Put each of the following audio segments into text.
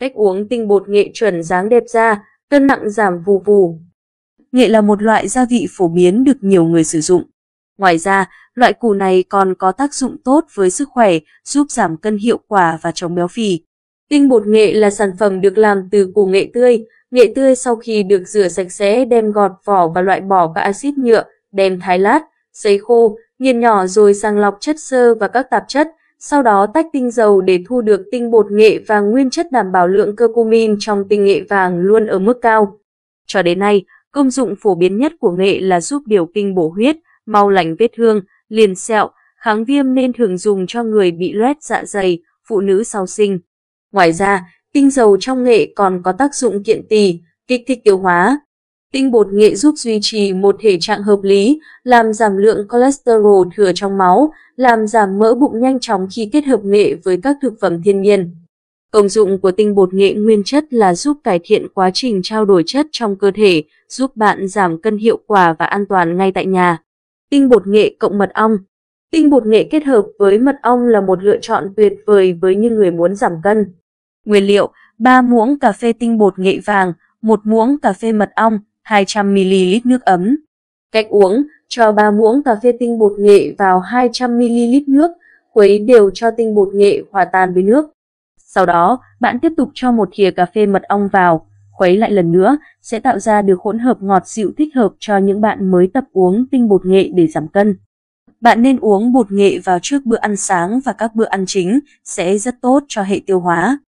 Cách uống tinh bột nghệ chuẩn dáng đẹp da, cân nặng giảm vù vù. Nghệ là một loại gia vị phổ biến được nhiều người sử dụng. Ngoài ra, loại củ này còn có tác dụng tốt với sức khỏe, giúp giảm cân hiệu quả và chống béo phì. Tinh bột nghệ là sản phẩm được làm từ củ nghệ tươi. Nghệ tươi sau khi được rửa sạch sẽ đem gọt vỏ và loại bỏ các axit nhựa, đem thái lát, sấy khô, nghiền nhỏ rồi sàng lọc chất xơ và các tạp chất, sau đó tách tinh dầu để thu được tinh bột nghệ vàng nguyên chất đảm bảo lượng curcumin trong tinh nghệ vàng luôn ở mức cao. Cho đến nay, công dụng phổ biến nhất của nghệ là giúp điều kinh bổ huyết, mau lành vết thương, liền sẹo, kháng viêm nên thường dùng cho người bị loét dạ dày, phụ nữ sau sinh. Ngoài ra, tinh dầu trong nghệ còn có tác dụng kiện tỳ, kích thích tiêu hóa, Tinh bột nghệ giúp duy trì một thể trạng hợp lý, làm giảm lượng cholesterol thừa trong máu, làm giảm mỡ bụng nhanh chóng khi kết hợp nghệ với các thực phẩm thiên nhiên. Công dụng của tinh bột nghệ nguyên chất là giúp cải thiện quá trình trao đổi chất trong cơ thể, giúp bạn giảm cân hiệu quả và an toàn ngay tại nhà. Tinh bột nghệ cộng mật ong Tinh bột nghệ kết hợp với mật ong là một lựa chọn tuyệt vời với những người muốn giảm cân. Nguyên liệu: 3 muỗng cà phê tinh bột nghệ vàng, 1 muỗng cà phê mật ong, 200ml nước ấm. Cách uống, cho 3 muỗng cà phê tinh bột nghệ vào 200ml nước, khuấy đều cho tinh bột nghệ hòa tan với nước. Sau đó, bạn tiếp tục cho một thìa cà phê mật ong vào, khuấy lại lần nữa sẽ tạo ra được hỗn hợp ngọt dịu thích hợp cho những bạn mới tập uống tinh bột nghệ để giảm cân. Bạn nên uống bột nghệ vào trước bữa ăn sáng và các bữa ăn chính sẽ rất tốt cho hệ tiêu hóa.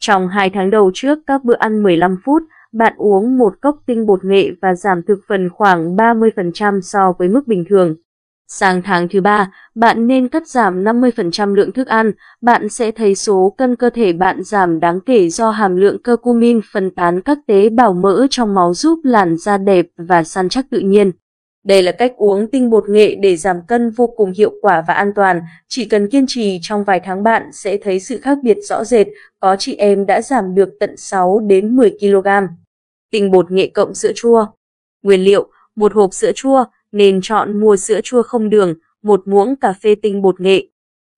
Trong 2 tháng đầu trước các bữa ăn 15 phút, bạn uống một cốc tinh bột nghệ và giảm thực phần khoảng 30% so với mức bình thường. Sang tháng thứ ba, bạn nên cắt giảm 50% lượng thức ăn, bạn sẽ thấy số cân cơ thể bạn giảm đáng kể do hàm lượng curcumin phân tán các tế bào mỡ trong máu giúp làn da đẹp và săn chắc tự nhiên. Đây là cách uống tinh bột nghệ để giảm cân vô cùng hiệu quả và an toàn. Chỉ cần kiên trì trong vài tháng bạn sẽ thấy sự khác biệt rõ rệt, có chị em đã giảm được tận 6 đến 10 kg. Tinh bột nghệ cộng sữa chua. Nguyên liệu: một hộp sữa chua nên chọn mua sữa chua không đường, một muỗng cà phê tinh bột nghệ.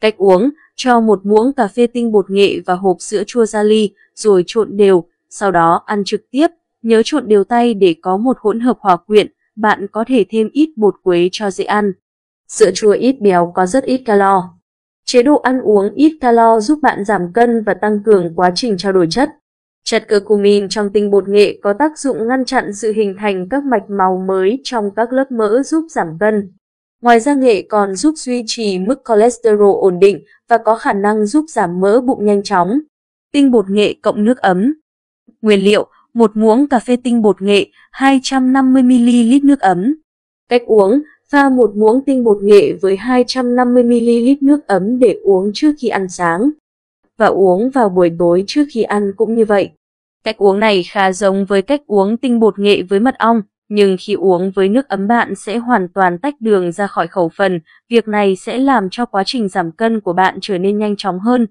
Cách uống: cho một muỗng cà phê tinh bột nghệ và hộp sữa chua ra ly, rồi trộn đều, sau đó ăn trực tiếp, nhớ trộn đều tay để có một hỗn hợp hòa quyện bạn có thể thêm ít bột quế cho dễ ăn. Sữa chua ít béo có rất ít calo. Chế độ ăn uống ít calo giúp bạn giảm cân và tăng cường quá trình trao đổi chất. Chất curcumin trong tinh bột nghệ có tác dụng ngăn chặn sự hình thành các mạch máu mới trong các lớp mỡ giúp giảm cân. Ngoài ra nghệ còn giúp duy trì mức cholesterol ổn định và có khả năng giúp giảm mỡ bụng nhanh chóng. Tinh bột nghệ cộng nước ấm. Nguyên liệu 1 muỗng cà phê tinh bột nghệ, 250ml nước ấm. Cách uống, pha 1 muỗng tinh bột nghệ với 250ml nước ấm để uống trước khi ăn sáng. Và uống vào buổi tối trước khi ăn cũng như vậy. Cách uống này khá giống với cách uống tinh bột nghệ với mật ong, nhưng khi uống với nước ấm bạn sẽ hoàn toàn tách đường ra khỏi khẩu phần, việc này sẽ làm cho quá trình giảm cân của bạn trở nên nhanh chóng hơn.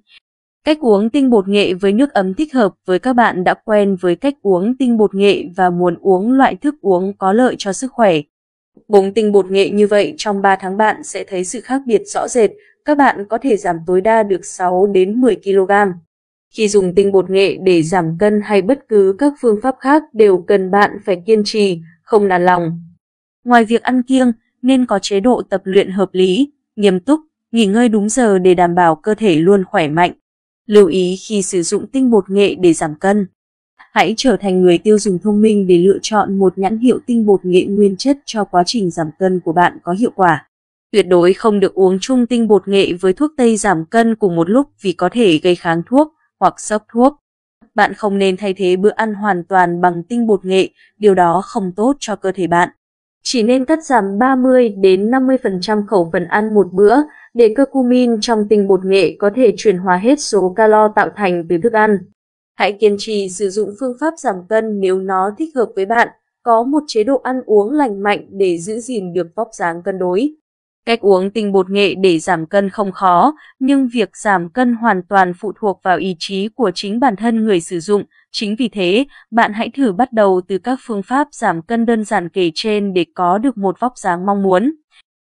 Cách uống tinh bột nghệ với nước ấm thích hợp với các bạn đã quen với cách uống tinh bột nghệ và muốn uống loại thức uống có lợi cho sức khỏe. Uống tinh bột nghệ như vậy trong 3 tháng bạn sẽ thấy sự khác biệt rõ rệt, các bạn có thể giảm tối đa được 6 đến 10 kg. Khi dùng tinh bột nghệ để giảm cân hay bất cứ các phương pháp khác đều cần bạn phải kiên trì, không nản lòng. Ngoài việc ăn kiêng, nên có chế độ tập luyện hợp lý, nghiêm túc, nghỉ ngơi đúng giờ để đảm bảo cơ thể luôn khỏe mạnh. Lưu ý khi sử dụng tinh bột nghệ để giảm cân. Hãy trở thành người tiêu dùng thông minh để lựa chọn một nhãn hiệu tinh bột nghệ nguyên chất cho quá trình giảm cân của bạn có hiệu quả. Tuyệt đối không được uống chung tinh bột nghệ với thuốc tây giảm cân cùng một lúc vì có thể gây kháng thuốc hoặc sốc thuốc. Bạn không nên thay thế bữa ăn hoàn toàn bằng tinh bột nghệ, điều đó không tốt cho cơ thể bạn. Chỉ nên cắt giảm 30 đến 50% khẩu phần ăn một bữa để curcumin trong tinh bột nghệ có thể chuyển hóa hết số calo tạo thành từ thức ăn. Hãy kiên trì sử dụng phương pháp giảm cân nếu nó thích hợp với bạn, có một chế độ ăn uống lành mạnh để giữ gìn được vóc dáng cân đối. Cách uống tinh bột nghệ để giảm cân không khó, nhưng việc giảm cân hoàn toàn phụ thuộc vào ý chí của chính bản thân người sử dụng. Chính vì thế, bạn hãy thử bắt đầu từ các phương pháp giảm cân đơn giản kể trên để có được một vóc dáng mong muốn.